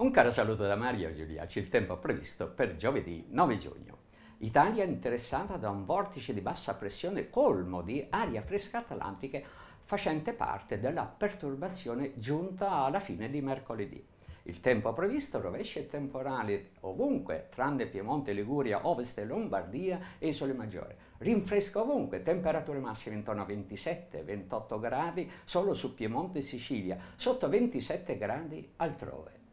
Un caro saluto da Mario Giuliaci, il tempo previsto per giovedì 9 giugno. Italia interessata da un vortice di bassa pressione colmo di aria fresca atlantica facente parte della perturbazione giunta alla fine di mercoledì. Il tempo previsto rovesce temporali ovunque, tranne Piemonte, Liguria, Ovest, e Lombardia e Isole Maggiore. Rinfresca ovunque, temperature massime intorno a 27-28 gradi solo su Piemonte e Sicilia, sotto 27 gradi altrove.